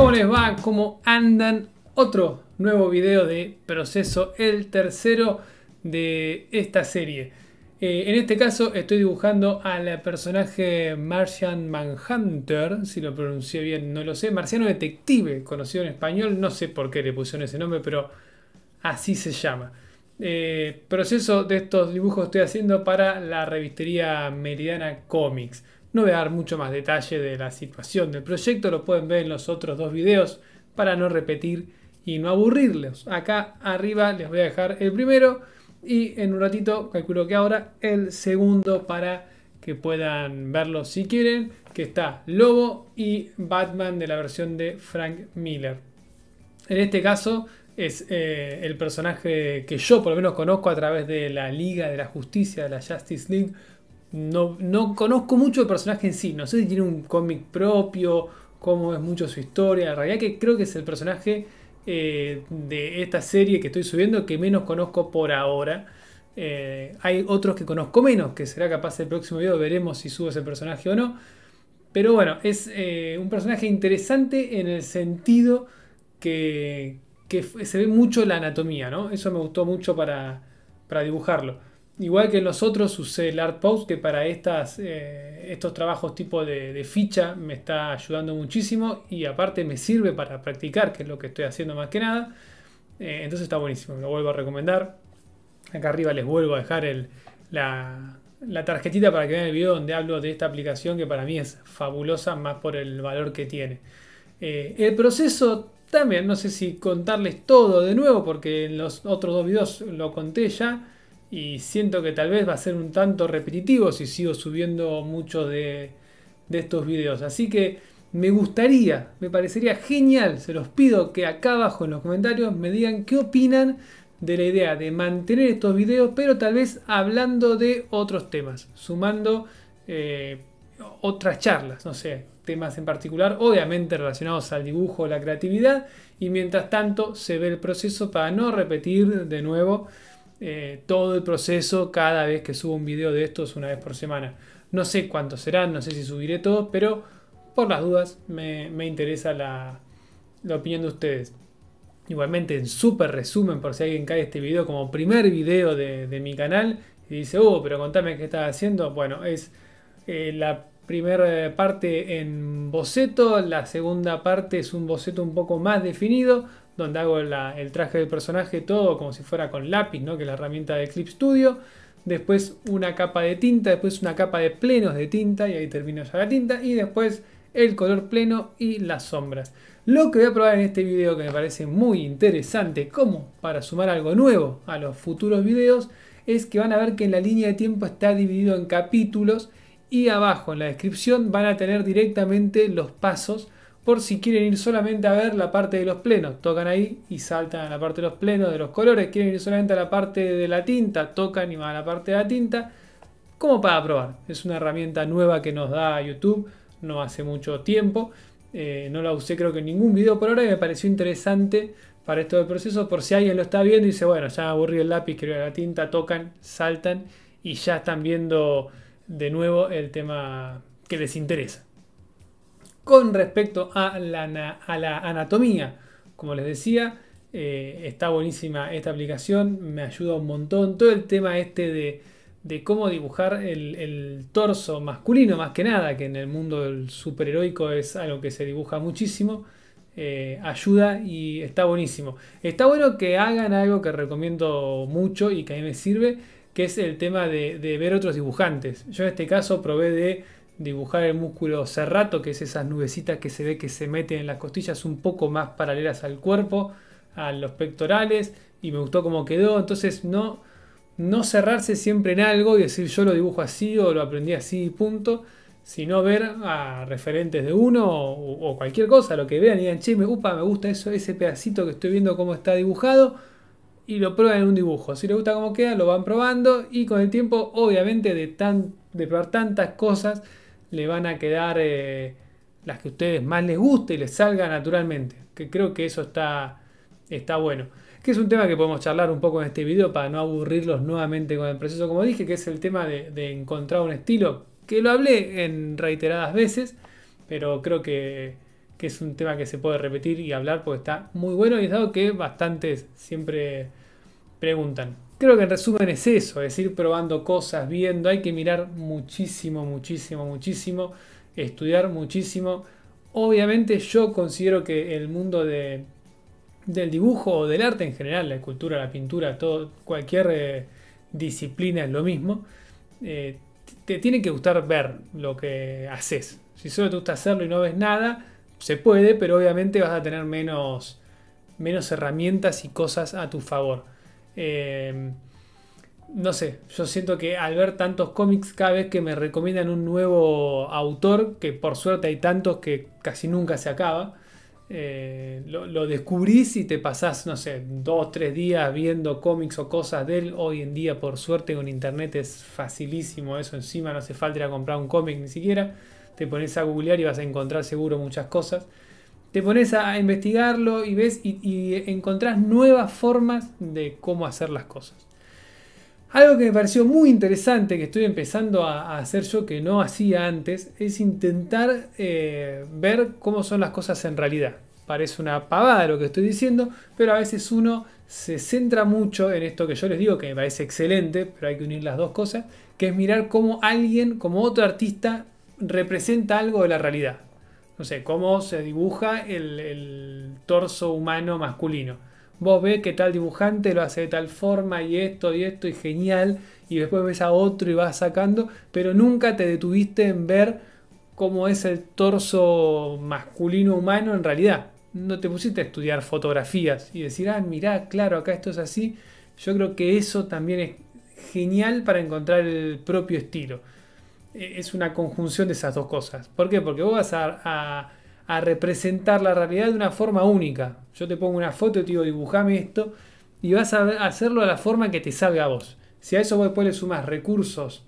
¿Cómo les va? ¿Cómo andan? Otro nuevo video de proceso, el tercero de esta serie. Eh, en este caso estoy dibujando al personaje Martian Manhunter, si lo pronuncié bien no lo sé, Marciano Detective, conocido en español, no sé por qué le pusieron ese nombre, pero así se llama. Eh, proceso de estos dibujos estoy haciendo para la revistería Meridiana Comics. No voy a dar mucho más detalle de la situación del proyecto, lo pueden ver en los otros dos videos para no repetir y no aburrirlos. Acá arriba les voy a dejar el primero y en un ratito, calculo que ahora, el segundo para que puedan verlo si quieren, que está Lobo y Batman de la versión de Frank Miller. En este caso es eh, el personaje que yo por lo menos conozco a través de la Liga de la Justicia, de la Justice League, no, conozco mucho el personaje en sí. No sé si tiene un cómic propio, cómo es mucho su historia. En realidad que creo que es el personaje eh, de esta serie que estoy subiendo que menos conozco por ahora. Eh, hay otros que conozco menos, que será capaz el próximo video, veremos si subo ese personaje o no. Pero bueno, es eh, un personaje interesante en el sentido que, se ve mucho la anatomía, ¿no? Eso me gustó mucho para dibujarlo. Igual que en los otros usé el Art Post, que para estas, eh, estos trabajos tipo de, ficha me está ayudando muchísimo y aparte me sirve para practicar, que es lo que estoy haciendo más que nada. Eh, entonces está buenísimo, lo vuelvo a recomendar. Acá arriba les vuelvo a dejar la, tarjetita para que vean el video donde hablo de esta aplicación que para mí es fabulosa, más por el valor que tiene. Eh, el proceso también, no sé si contarles todo de nuevo, porque en los otros dos videos lo conté ya y siento que tal vez va a ser un tanto repetitivo si sigo subiendo muchos de, estos videos. Así que me gustaría, me parecería genial, se los pido que acá abajo en los comentarios me digan qué opinan de la idea de mantener estos videos, pero tal vez hablando de otros temas, sumando eh, otras charlas, no sé, temas en particular, obviamente relacionados al dibujo, la creatividad, y mientras tanto se ve el proceso para no repetir de nuevo eh, todo el proceso cada vez que subo un video de estos una vez por semana. No sé cuántos serán, no sé si subiré todos, pero por las dudas me, interesa la, opinión de ustedes. Igualmente, en súper resumen, por si alguien cae este video como primer video de, mi canal y dice, oh, pero contame qué estás haciendo. Bueno, es eh, la primera parte en boceto, la segunda parte es un boceto un poco más definido, donde hago el traje del personaje, todo como si fuera con lápiz, ¿no? que es la herramienta de Clip Studio. Después una capa de tinta, después una capa de plenos de tinta y ahí termino ya la tinta. Y después el color pleno y las sombras. Lo que voy a probar en este video que me parece muy interesante como para sumar algo nuevo a los futuros videos es que van a ver que la línea de tiempo está dividido en capítulos y abajo en la descripción van a tener directamente los pasos por si quieren ir solamente a ver la parte de los plenos. Tocan ahí y saltan a la parte de los plenos, de los colores. Quieren ir solamente a la parte de la tinta, tocan y van a la parte de la tinta. Como para probar. Es una herramienta nueva que nos da YouTube no hace mucho tiempo. Eh, no la usé creo que en ningún video por ahora y me pareció interesante para esto del proceso. Por si alguien lo está viendo y dice, bueno, ya me aburrí el lápiz, quiero ir a la tinta, tocan, saltan y ya están viendo de nuevo el tema que les interesa con respecto a la, anatomía. Como les decía, eh, está buenísima esta aplicación, me ayuda un montón. Todo el tema este de, cómo dibujar el, torso masculino, más que nada, que en el mundo del superheroico es algo que se dibuja muchísimo. Eh, ayuda y está buenísimo. Está bueno que hagan algo que recomiendo mucho y que a mí me sirve, que es el tema de ver otros dibujantes. Yo en este caso probé de dibujar el músculo cerrato, que es esas nubecitas que se ve que se meten en las costillas un poco más paralelas al cuerpo, a los pectorales, y me gustó cómo quedó. Entonces no, no cerrarse siempre en algo y decir yo lo dibujo así o lo aprendí así y punto, sino ver a referentes de uno o, cualquier cosa, lo que vean y digan, che, me, upa, me gusta eso, ese pedacito que estoy viendo cómo está dibujado. Y lo prueban en un dibujo. Si les gusta cómo queda, lo van probando. Y con el tiempo, obviamente, de, tan, de probar tantas cosas, le van a quedar eh, las que a ustedes más les guste y les salga naturalmente. Que creo que eso está, está bueno. Que es un tema que podemos charlar un poco en este video para no aburrirlos nuevamente con el proceso, como dije, que es el tema de, encontrar un estilo, que lo hablé en reiteradas veces, pero creo que, es un tema que se puede repetir y hablar porque está muy bueno y es dado que bastantes siempre preguntan. Creo que en resumen es eso, es ir probando cosas, viendo, hay que mirar muchísimo, muchísimo, muchísimo, estudiar muchísimo. Obviamente yo considero que el mundo del dibujo o del arte en general, la escultura, la pintura, todo, cualquier eh, disciplina es lo mismo, eh, te tiene que gustar ver lo que haces. Si solo te gusta hacerlo y no ves nada, se puede, pero obviamente vas a tener menos, menos herramientas y cosas a tu favor. Em, no sé, yo siento que al ver tantos cómics cada vez que me recomiendan un nuevo autor, que por suerte hay tantos que casi nunca se acaba, eh, lo, descubrís y te pasás, no sé, dos, tres días viendo cómics o cosas de él. Hoy en día, por suerte, con internet es facilísimo eso. Encima no hace falta ir a comprar un cómic ni siquiera. Te pones a googlear y vas a encontrar seguro muchas cosas te pones a investigarlo y ves y, encontrás nuevas formas de cómo hacer las cosas. Algo que me pareció muy interesante que estoy empezando a, hacer yo que no hacía antes es intentar eh, ver cómo son las cosas en realidad. Parece una pavada lo que estoy diciendo, pero a veces uno se centra mucho en esto que yo les digo, que me parece excelente, pero hay que unir las dos cosas, que es mirar cómo alguien, como otro artista, representa algo de la realidad no sé, cómo se dibuja el, torso humano masculino. Vos ves que tal dibujante lo hace de tal forma y esto y esto y genial, y después ves a otro y vas sacando, pero nunca te detuviste en ver cómo es el torso masculino humano en realidad. No te pusiste a estudiar fotografías y decir, ah, mirá, claro, acá esto es así. Yo creo que eso también es genial para encontrar el propio estilo. E-, es una conjunción de esas dos cosas. ¿Por qué? Porque vos vas a, representar la realidad de una forma única. Yo te pongo una foto y te digo, dibujame esto, y vas a hacerlo de la forma que te salga a vos. Si a eso vos después le sumas recursos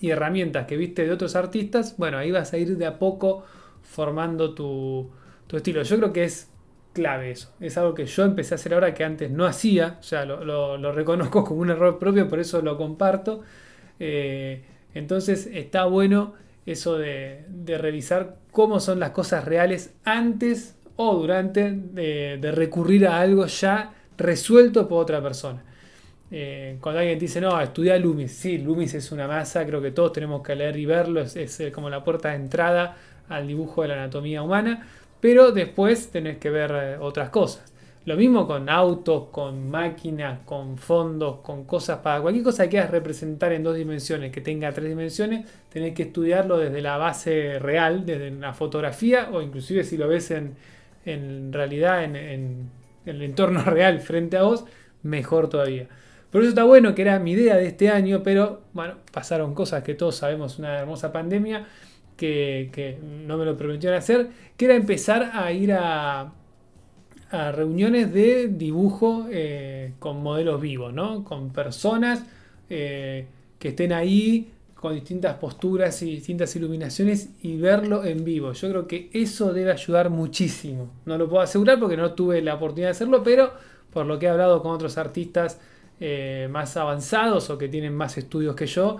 y herramientas que viste de otros artistas, bueno, ahí vas a ir de a poco formando tu, estilo. Yo creo que es clave eso. Es algo que yo empecé a hacer ahora que antes no hacía. O sea, lo, reconozco como un error propio, por eso lo comparto. Eh, entonces está bueno eso de, revisar cómo son las cosas reales antes o durante de, recurrir a algo ya resuelto por otra persona. Eh, cuando alguien dice, no, estudia Lumis, sí, Lumis es una masa, creo que todos tenemos que leer y verlo, es, eh, como la puerta de entrada al dibujo de la anatomía humana, pero después tenés que ver eh, otras cosas. Lo mismo con autos, con máquinas, con fondos, con cosas para cualquier cosa que quieras representar en dos dimensiones, que tenga tres dimensiones, tenés que estudiarlo desde la base real, desde una fotografía o inclusive si lo ves en, realidad, en, el entorno real frente a vos, mejor todavía. Por eso está bueno que era mi idea de este año, pero bueno, pasaron cosas que todos sabemos, una hermosa pandemia que, que no me lo permitieron hacer, que era empezar a ir a a reuniones de dibujo eh, con modelos vivos, ¿no? Con personas eh, que estén ahí con distintas posturas y distintas iluminaciones y verlo en vivo. Yo creo que eso debe ayudar muchísimo. No lo puedo asegurar porque no tuve la oportunidad de hacerlo, pero por lo que he hablado con otros artistas eh, más avanzados o que tienen más estudios que yo,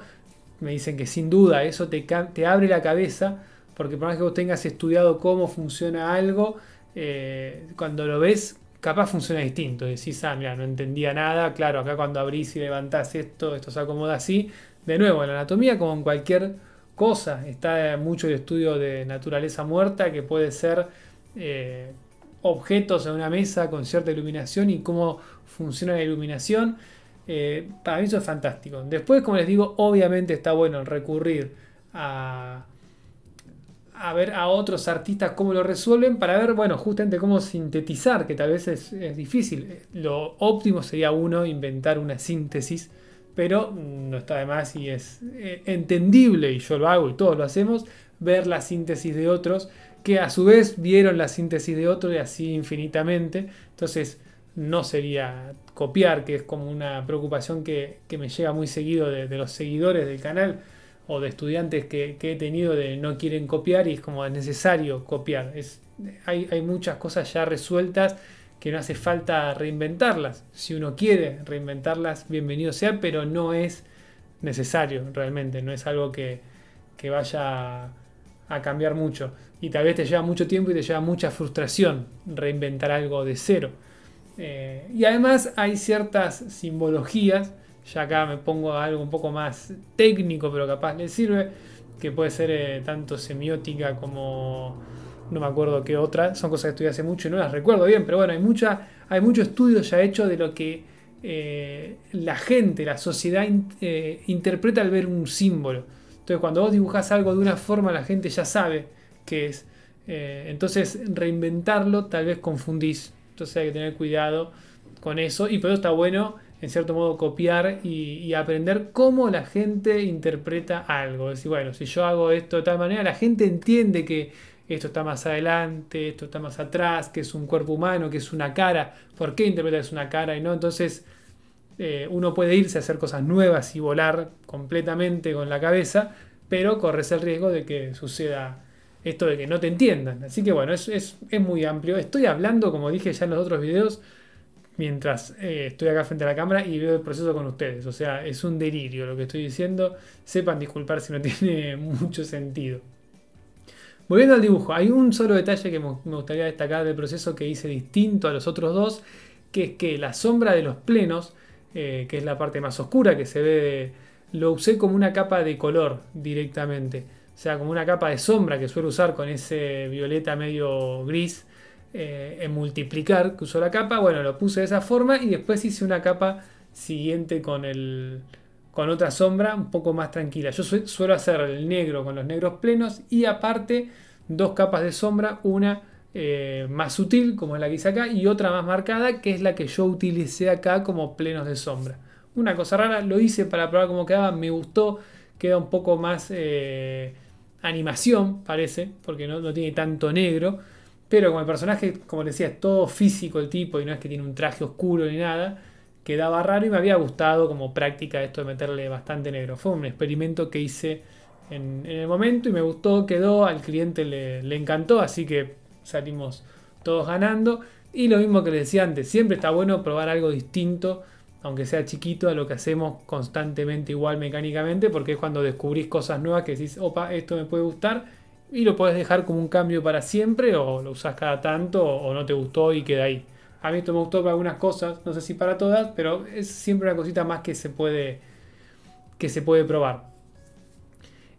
me dicen que sin duda eso te, te abre la cabeza porque por más que vos tengas estudiado cómo funciona algo, eh, cuando lo ves, capaz funciona distinto. Decís, ah, mira, no entendía nada. Claro, acá cuando abrís y levantás esto, esto se acomoda así. De nuevo, en la anatomía, como en cualquier cosa, está mucho el estudio de naturaleza muerta, que puede ser eh, objetos en una mesa con cierta iluminación y cómo funciona la iluminación. Eh, para mí eso es fantástico. Después, como les digo, obviamente está bueno recurrir a a ver a otros artistas cómo lo resuelven para ver, bueno, justamente cómo sintetizar, que tal vez es, difícil. Lo óptimo sería uno inventar una síntesis, pero no está de más y es eh, entendible, y yo lo hago y todos lo hacemos, ver la síntesis de otros que a su vez vieron la síntesis de otros y así infinitamente. Entonces, no sería copiar, que es como una preocupación que, me llega muy seguido de los seguidores del canal o de estudiantes que, he tenido de no quieren copiar y es como necesario copiar. Es, hay, muchas cosas ya resueltas que no hace falta reinventarlas. Si uno quiere reinventarlas, bienvenido sea, pero no es necesario realmente, no es algo que, vaya a cambiar mucho. Y tal vez te lleva mucho tiempo y te lleva mucha frustración reinventar algo de cero. Eh, y además hay ciertas simbologías ya acá me pongo a algo un poco más técnico, pero capaz le sirve, que puede ser eh, tanto semiótica como no me acuerdo qué otra, son cosas que estudié hace mucho y no las recuerdo bien, pero bueno, hay, mucha, hay mucho estudio ya hecho de lo que eh, la gente, la sociedad eh, interpreta al ver un símbolo. Entonces cuando vos dibujás algo de una forma, la gente ya sabe qué es. entonces reinventarlo tal vez confundís. Entonces hay que tener cuidado con eso y por eso está bueno en cierto modo, copiar y, aprender cómo la gente interpreta algo. Es decir, bueno, si yo hago esto de tal manera, la gente entiende que esto está más adelante, esto está más atrás, que es un cuerpo humano, que es una cara. ¿Por qué interpreta es una cara y no? Entonces, eh, uno puede irse a hacer cosas nuevas y volar completamente con la cabeza, pero corres el riesgo de que suceda esto de que no te entiendan. Así que bueno, es, es, es muy amplio. Estoy hablando, como dije ya en los otros videos, mientras eh, estoy acá frente a la cámara y veo el proceso con ustedes. O sea, es un delirio lo que estoy diciendo. Sepan disculpar si no tiene mucho sentido. Volviendo al dibujo, hay un solo detalle que me gustaría destacar del proceso que hice distinto a los otros dos, que es que la sombra de los plenos, eh, que es la parte más oscura que se ve, lo usé como una capa de color directamente. O sea, como una capa de sombra que suelo usar con ese violeta medio gris eh, en multiplicar que usó la capa. Bueno, lo puse de esa forma y después hice una capa siguiente con, el, con otra sombra un poco más tranquila. Yo suelo hacer el negro con los negros plenos y aparte dos capas de sombra, una eh, más sutil como es la que hice acá y otra más marcada que es la que yo utilicé acá como plenos de sombra. Una cosa rara, lo hice para probar cómo quedaba, me gustó, queda un poco más eh, animación parece, porque no, no tiene tanto negro pero con el personaje, como decía, es todo físico el tipo y no es que tiene un traje oscuro ni nada, quedaba raro y me había gustado como práctica esto de meterle bastante negro. Fue un experimento que hice en, el momento y me gustó, quedó, al cliente le, le encantó, así que salimos todos ganando. Y lo mismo que les decía antes, siempre está bueno probar algo distinto, aunque sea chiquito, a lo que hacemos constantemente igual mecánicamente, porque es cuando descubrís cosas nuevas que decís, opa, esto me puede gustar y lo puedes dejar como un cambio para siempre o lo usas cada tanto o no te gustó y queda ahí. A mí esto me gustó para algunas cosas, no sé si para todas, pero es siempre una cosita más que se puede, que se puede probar.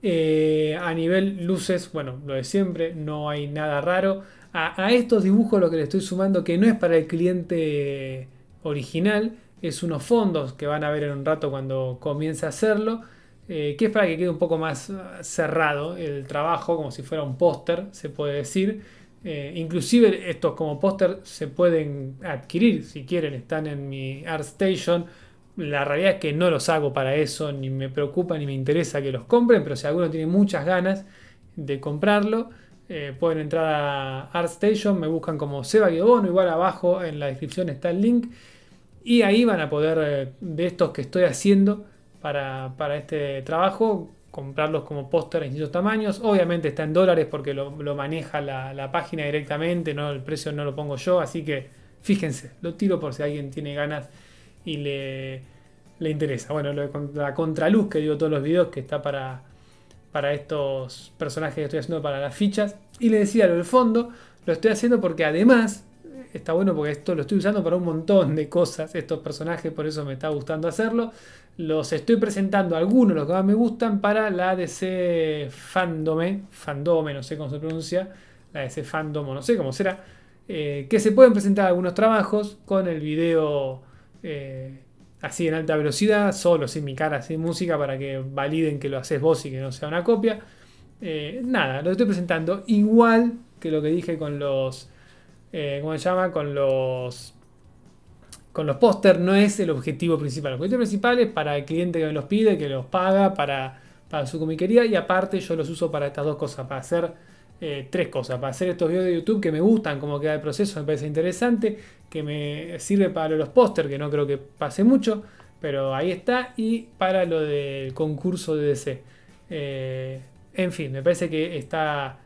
Eh, a nivel luces, bueno, lo de siempre, no hay nada raro. A, a, estos dibujos lo que le estoy sumando, que no es para el cliente original, es unos fondos que van a ver en un rato cuando comience a hacerlo. Eh, que es para que quede un poco más ah, cerrado el trabajo, como si fuera un póster, se puede decir. Eh, inclusive estos como póster se pueden adquirir si quieren, están en mi station La realidad es que no los hago para eso, ni me preocupa ni me interesa que los compren, pero si alguno tiene muchas ganas de comprarlo, eh, pueden entrar a station me buscan como Seba Bono, igual abajo en la descripción está el link, y ahí van a poder, de estos que estoy haciendo, para, este trabajo, comprarlos como póster en distintos tamaños. Obviamente está en dólares porque lo, maneja la, página directamente, no el precio no lo pongo yo, así que fíjense, lo tiro por si alguien tiene ganas y le, le interesa. Bueno, la contraluz que digo todos los videos que está para, para estos personajes que estoy haciendo para las fichas. Y le decía lo del fondo, lo estoy haciendo porque además está bueno porque esto lo estoy usando para un montón de cosas, estos personajes, por eso me está gustando hacerlo los estoy presentando algunos, los que más me gustan, para la DC Fandome, Fandome, no sé cómo se pronuncia, la DC Fandom, no sé cómo será, eh, que se pueden presentar algunos trabajos con el video eh, así en alta velocidad, solo, sin mi cara, sin música, para que validen que lo haces vos y que no sea una copia. Eh, nada, los estoy presentando igual que lo que dije con los, ¿cómo se llama? Con los con los pósters no es el objetivo principal. El objetivo principal es para el cliente que me los pide, que los paga, para, su comiquería y aparte yo los uso para estas dos cosas, para hacer eh, tres cosas, para hacer estos videos de YouTube que me gustan, como queda el proceso, me parece interesante, que me sirve para los pósters que no creo que pase mucho, pero ahí está, y para lo del concurso de DC. Eh, en fin, me parece que está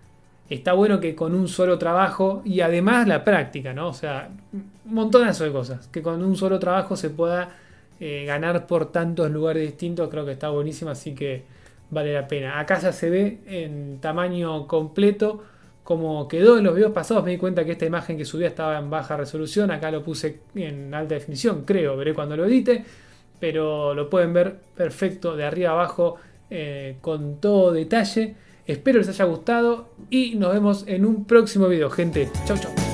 está bueno que con un solo trabajo y además la práctica, ¿no? O sea, un montón de cosas, que con un solo trabajo se pueda eh, ganar por tantos lugares distintos, creo que está buenísimo, así que vale la pena. Acá ya se ve en tamaño completo como quedó en los videos pasados, me di cuenta que esta imagen que subía estaba en baja resolución, acá lo puse en alta definición, creo, veré cuando lo edite, pero lo pueden ver perfecto de arriba abajo eh, con todo detalle. Espero les haya gustado y nos vemos en un próximo video, gente. Chau, chau.